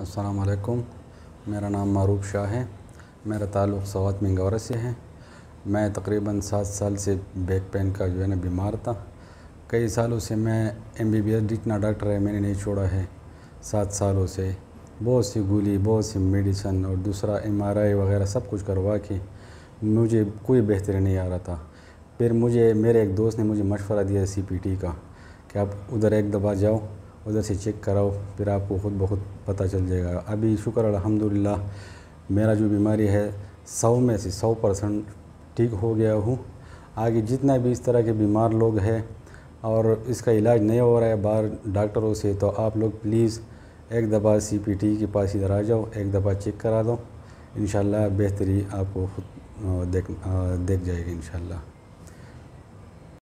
अस्सलाम मेरा नाम मारूफ शाह है मेरा ताल्लुक़ सवात मिंगौरा से है मैं तकरीबन सात साल से बैक पेन का जो है ना बीमार था कई सालों से मैं एम बी बी एस जितना डॉक्टर है मैंने नहीं छोड़ा है सात सालों से बहुत सी गोली बहुत सी मेडिसन और दूसरा एम आर आई वगैरह सब कुछ करवा के मुझे कोई बेहतरी नहीं आ रहा था फिर मुझे मेरे एक दोस्त ने मुझे मशवरा दिया सी पी टी का कि आप उधर एक दफ़ा जाओ उधर से चेक कराओ फिर आपको ख़ुद बहुत पता चल जाएगा अभी शुक्र अलहमदिल्ला मेरा जो बीमारी है सौ में से सौ परसेंट ठीक हो गया हूँ आगे जितना भी इस तरह के बीमार लोग हैं और इसका इलाज नहीं हो रहा है बाहर डॉक्टरों से तो आप लोग प्लीज़ एक दफ़ा सी पी टी के पास इधर आ जाओ एक दफ़ा चेक करा दो इन बेहतरी आपको खुद देख देख जाएगी इन